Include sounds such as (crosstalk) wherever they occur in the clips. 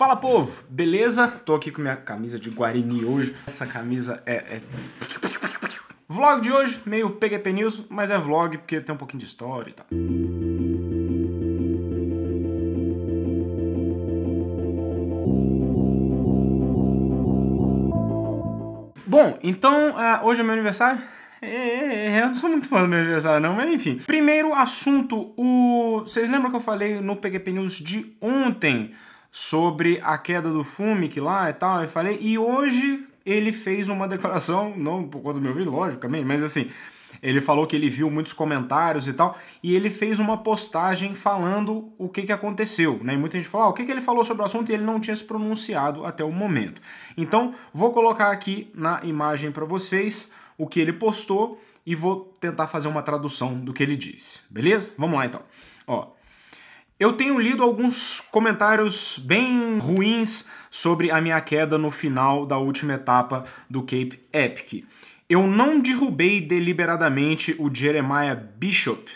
Fala povo, beleza? Tô aqui com minha camisa de Guarini hoje. Essa camisa é, é... Vlog de hoje, meio PGP News, mas é vlog porque tem um pouquinho de história e tal. Bom, então uh, hoje é meu aniversário. É, é, é, eu não sou muito fã do meu aniversário, não, mas enfim. Primeiro assunto, o. Vocês lembram que eu falei no PGP News de ontem sobre a queda do Fumic lá e tal, eu falei, e hoje ele fez uma declaração, (laughs) não por conta do meu vídeo, logicamente, mas assim, ele falou que ele viu muitos comentários e tal, e ele fez uma postagem falando o que, que aconteceu, né? E muita gente falou, ah, o que, que ele falou sobre o assunto e ele não tinha se pronunciado até o momento. Então, vou colocar aqui na imagem para vocês o que ele postou e vou tentar fazer uma tradução do que ele disse, beleza? Vamos lá então. Ó, eu tenho lido alguns comentários bem ruins sobre a minha queda no final da última etapa do Cape Epic. Eu não derrubei deliberadamente o Jeremiah Bishop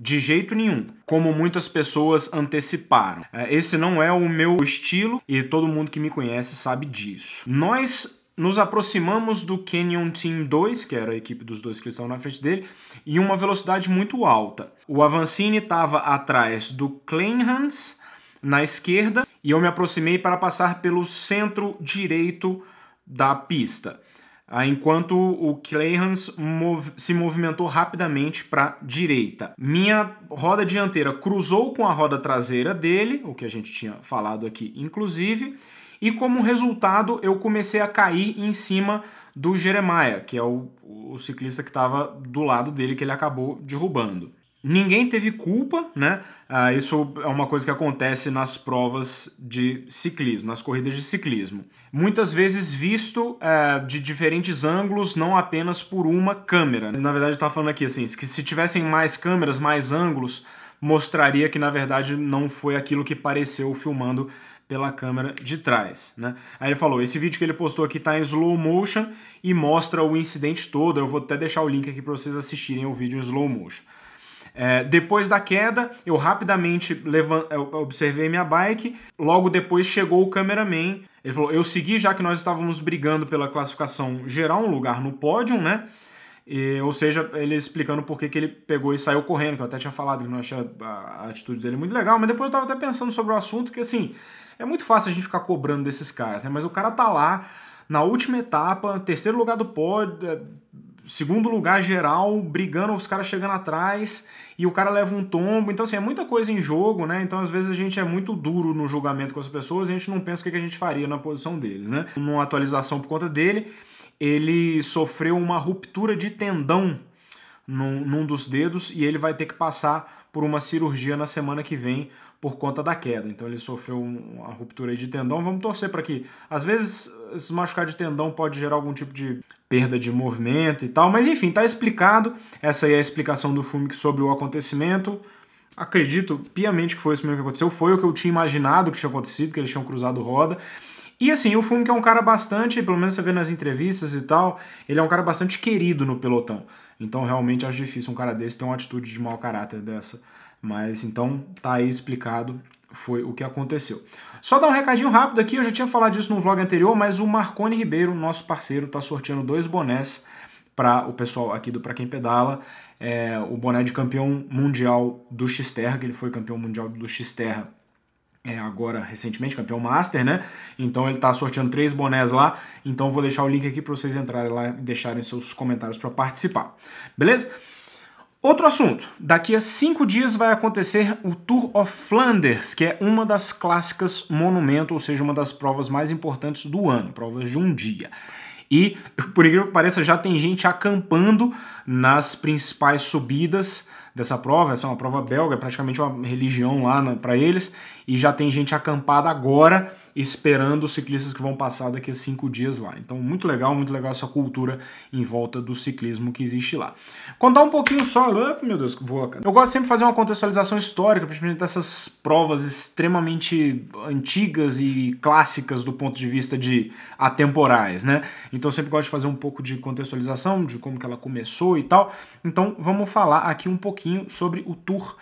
de jeito nenhum, como muitas pessoas anteciparam. É, esse não é o meu estilo e todo mundo que me conhece sabe disso. Nós nos aproximamos do Canyon Team 2, que era a equipe dos dois que estavam na frente dele, em uma velocidade muito alta. O Avancini estava atrás do Kleinhans na esquerda e eu me aproximei para passar pelo centro direito da pista, ah, enquanto o Kleinhans mov se movimentou rapidamente para a direita. Minha roda dianteira cruzou com a roda traseira dele, o que a gente tinha falado aqui inclusive, e como resultado eu comecei a cair em cima do Jeremiah, que é o, o ciclista que estava do lado dele, que ele acabou derrubando. Ninguém teve culpa, né? Ah, isso é uma coisa que acontece nas provas de ciclismo, nas corridas de ciclismo. Muitas vezes visto é, de diferentes ângulos, não apenas por uma câmera. Na verdade, está falando aqui assim, que se tivessem mais câmeras, mais ângulos, mostraria que na verdade não foi aquilo que pareceu filmando pela câmera de trás, né? Aí ele falou, esse vídeo que ele postou aqui está em slow motion e mostra o incidente todo. Eu vou até deixar o link aqui para vocês assistirem o vídeo em slow motion. É, depois da queda, eu rapidamente levant... eu observei minha bike. Logo depois chegou o cameraman. Ele falou: Eu segui, já que nós estávamos brigando pela classificação geral, um lugar no pódio, né? E, ou seja, ele explicando por que, que ele pegou e saiu correndo, que eu até tinha falado que não achei a, a atitude dele muito legal, mas depois eu estava até pensando sobre o assunto, que assim, é muito fácil a gente ficar cobrando desses caras, né? Mas o cara tá lá, na última etapa, terceiro lugar do pódio, é, segundo lugar geral, brigando, os caras chegando atrás e o cara leva um tombo. Então, assim, é muita coisa em jogo, né? Então, às vezes a gente é muito duro no julgamento com as pessoas e a gente não pensa o que a gente faria na posição deles, né? Numa atualização por conta dele, ele sofreu uma ruptura de tendão num, num dos dedos e ele vai ter que passar por uma cirurgia na semana que vem por conta da queda. Então ele sofreu uma ruptura de tendão. Vamos torcer para que. Às vezes, se machucar de tendão pode gerar algum tipo de perda de movimento e tal. Mas enfim, tá explicado. Essa aí é a explicação do Fumic sobre o acontecimento. Acredito piamente que foi isso mesmo que aconteceu. Foi o que eu tinha imaginado que tinha acontecido, que eles tinham cruzado roda. E assim, o Fumo que é um cara bastante, pelo menos você vê nas entrevistas e tal, ele é um cara bastante querido no pelotão. Então realmente acho difícil um cara desse ter uma atitude de mau caráter dessa. Mas então tá aí explicado foi o que aconteceu. Só dar um recadinho rápido aqui, eu já tinha falado disso no vlog anterior, mas o Marcone Ribeiro, nosso parceiro, tá sorteando dois bonés para o pessoal aqui do Pra Quem Pedala. É, o boné de campeão mundial do Xterra, que ele foi campeão mundial do Xterra é agora recentemente campeão Master, né? Então ele tá sorteando três bonés lá. Então vou deixar o link aqui para vocês entrarem lá e deixarem seus comentários para participar. Beleza? Outro assunto. Daqui a cinco dias vai acontecer o Tour of Flanders, que é uma das clássicas monumento, ou seja, uma das provas mais importantes do ano, provas de um dia. E, por incrível que pareça, já tem gente acampando nas principais subidas dessa prova. Essa é uma prova belga, é praticamente uma religião lá né, para eles e já tem gente acampada agora esperando os ciclistas que vão passar daqui a cinco dias lá. Então, muito legal, muito legal essa cultura em volta do ciclismo que existe lá. Contar um pouquinho só, ah, meu Deus, que voa, cara. Eu gosto sempre de fazer uma contextualização histórica, principalmente dessas provas extremamente antigas e clássicas do ponto de vista de atemporais, né? Então, sempre gosto de fazer um pouco de contextualização de como que ela começou e tal. Então, vamos falar aqui um pouquinho sobre o Tour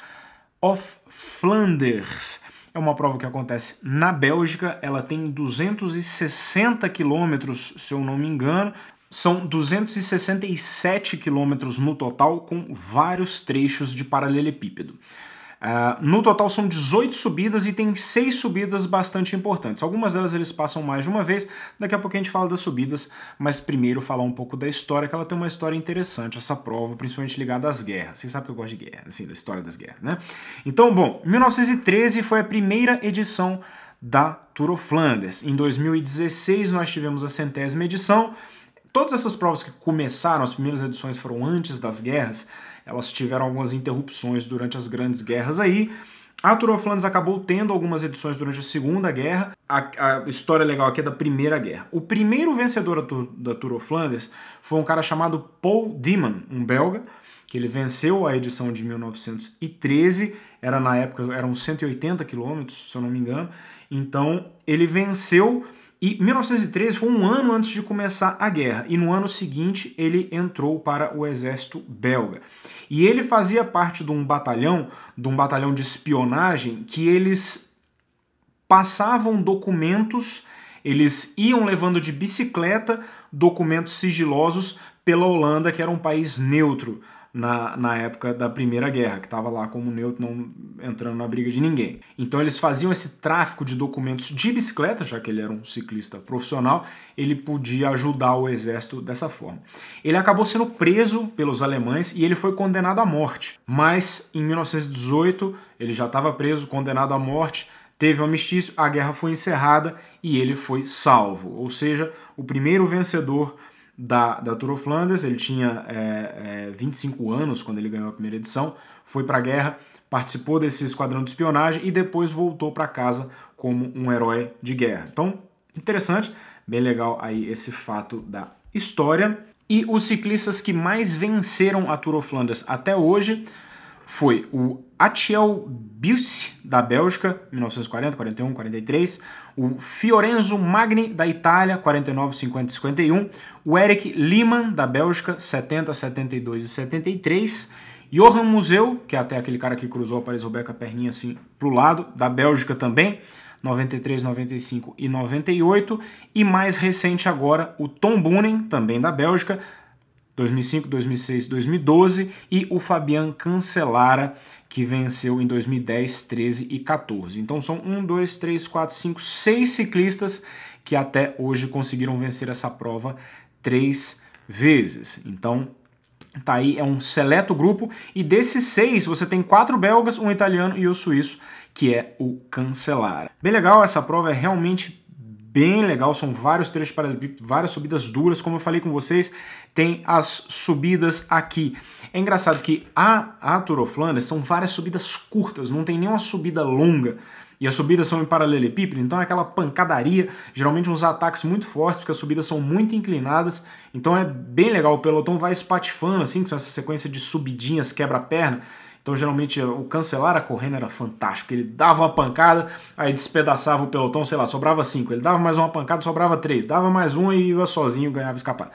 of Flanders. É uma prova que acontece na Bélgica, ela tem 260 quilômetros, se eu não me engano. São 267 quilômetros no total, com vários trechos de paralelepípedo. Uh, no total são 18 subidas e tem seis subidas bastante importantes. Algumas delas eles passam mais de uma vez, daqui a pouco a gente fala das subidas, mas primeiro falar um pouco da história, que ela tem uma história interessante, essa prova, principalmente ligada às guerras. Vocês sabem que eu gosto de guerra, assim, da história das guerras, né? Então, bom, 1913 foi a primeira edição da Tour of Flanders. Em 2016 nós tivemos a centésima edição. Todas essas provas que começaram, as primeiras edições foram antes das guerras, elas tiveram algumas interrupções durante as grandes guerras aí. A Tour of Flanders acabou tendo algumas edições durante a Segunda Guerra. A, a, história legal aqui é da Primeira Guerra. O primeiro vencedor da, Tour da Flanders foi um cara chamado Paul Dimon, um belga, que ele venceu a edição de 1913. Era na época, eram 180 quilômetros, se eu não me engano. Então, ele venceu e 1913 foi um ano antes de começar a guerra, e no ano seguinte ele entrou para o exército belga. E ele fazia parte de um batalhão, de um batalhão de espionagem, que eles passavam documentos, eles iam levando de bicicleta documentos sigilosos pela Holanda, que era um país neutro na, na época da Primeira Guerra, que estava lá como neutro, não entrando na briga de ninguém. Então eles faziam esse tráfico de documentos de bicicleta, já que ele era um ciclista profissional, ele podia ajudar o exército dessa forma. Ele acabou sendo preso pelos alemães e ele foi condenado à morte. Mas em 1918 ele já estava preso, condenado à morte, teve o um a guerra foi encerrada e ele foi salvo. Ou seja, o primeiro vencedor da, da Tour of Flanders, ele tinha é, é, 25 anos quando ele ganhou a primeira edição, foi para a guerra, participou desse esquadrão de espionagem e depois voltou para casa como um herói de guerra. Então, interessante, bem legal aí esse fato da história. E os ciclistas que mais venceram a Tour of Flanders até hoje foi o Atiel Bius, da Bélgica, 1940, 41, 43, o Fiorenzo Magni, da Itália, 49, 50 51, o Eric Liman, da Bélgica, 70, 72 e 73, Johan Museu, que é até aquele cara que cruzou a Paris-Roubaix a perninha assim pro lado, da Bélgica também, 93, 95 e 98, e mais recente agora o Tom Boonen, também da Bélgica, 2005, 2006, 2012 e o Fabian Cancelara, que venceu em 2010, 13 e 14. Então são 1, 2, 3, 4, 5, 6 ciclistas que até hoje conseguiram vencer essa prova três vezes. Então tá aí, é um seleto grupo e desses seis você tem quatro belgas, um italiano e o suíço, que é o Cancelara. Bem legal, essa prova é realmente bem legal, são vários trechos para várias subidas duras, como eu falei com vocês, tem as subidas aqui. É engraçado que a, a Turoflana são várias subidas curtas, não tem nenhuma subida longa. E as subidas são em paralelepípedo, então é aquela pancadaria, geralmente uns ataques muito fortes, porque as subidas são muito inclinadas, então é bem legal, o pelotão vai espatifando, assim, que são essa sequência de subidinhas quebra-perna, então, geralmente, o cancelar a correndo era fantástico. Ele dava uma pancada, aí despedaçava o pelotão, sei lá, sobrava cinco. Ele dava mais uma pancada, sobrava três. Dava mais uma e ia sozinho, ganhava escapar.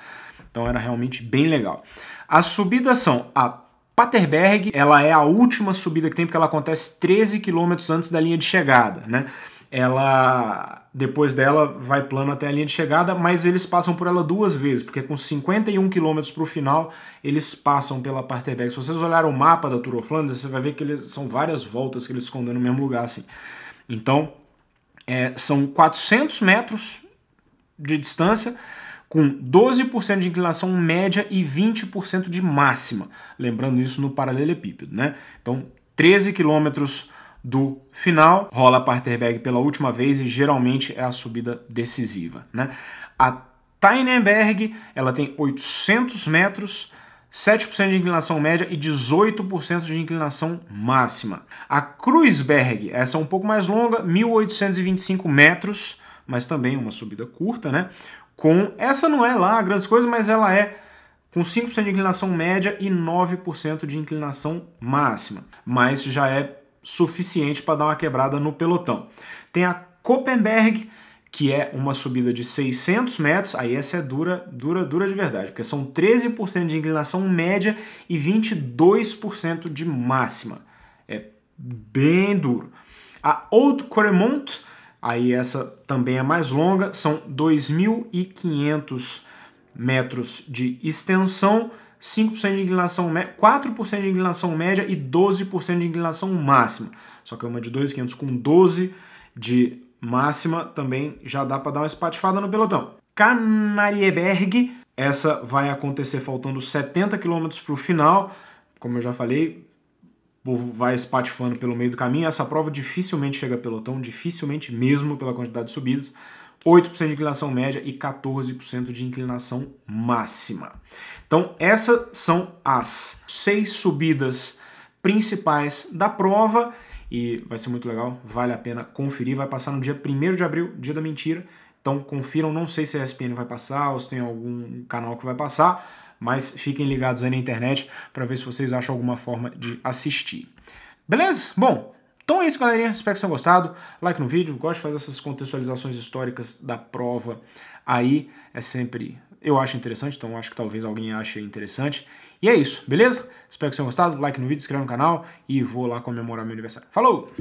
Então, era realmente bem legal. As subidas são a Paterberg, ela é a última subida que tem, porque ela acontece 13 quilômetros antes da linha de chegada, né? ela depois dela vai plano até a linha de chegada, mas eles passam por ela duas vezes, porque com 51 km para o final, eles passam pela Parterbeck. Se vocês olharem o mapa da Tour of Flanders, você vai ver que eles, são várias voltas que eles ficam dando no mesmo lugar. Assim. Então, é, são 400 metros de distância, com 12% de inclinação média e 20% de máxima. Lembrando isso no paralelepípedo, né? Então, 13 quilômetros do final. Rola a quarterback pela última vez e geralmente é a subida decisiva. Né? A Tainenberg ela tem 800 metros, 7% de inclinação média e 18% de inclinação máxima. A Kreuzberg, essa é um pouco mais longa, 1825 metros, mas também uma subida curta, né? Com essa não é lá grandes coisas, mas ela é com 5% de inclinação média e 9% de inclinação máxima, mas já é suficiente para dar uma quebrada no pelotão. Tem a Copenberg, que é uma subida de 600 metros, aí essa é dura, dura, dura de verdade, porque são 13% de inclinação média e 22% de máxima. É bem duro. A Old Coremont, aí essa também é mais longa, são 2.500 metros de extensão, 5% de inclinação, 4% de inclinação média e 12% de inclinação máxima. Só que uma de 2,500 com 12 de máxima também já dá para dar uma espatifada no pelotão. Canarieberg, essa vai acontecer faltando 70 km para o final. Como eu já falei, vai espatifando pelo meio do caminho. Essa prova dificilmente chega a pelotão, dificilmente mesmo pela quantidade de subidas. 8% de inclinação média e 14% de inclinação máxima. Então, essas são as seis subidas principais da prova e vai ser muito legal, vale a pena conferir. Vai passar no dia 1 de abril, dia da mentira. Então, confiram, não sei se a ESPN vai passar ou se tem algum canal que vai passar, mas fiquem ligados aí na internet para ver se vocês acham alguma forma de assistir. Beleza? Bom, então é isso, galerinha. Espero que tenham gostado. Like no vídeo. Gosto de fazer essas contextualizações históricas da prova aí. É sempre, eu acho interessante, então acho que talvez alguém ache interessante. E é isso, beleza? Espero que tenham gostado. Like no vídeo, se inscreve no canal e vou lá comemorar meu aniversário. Falou!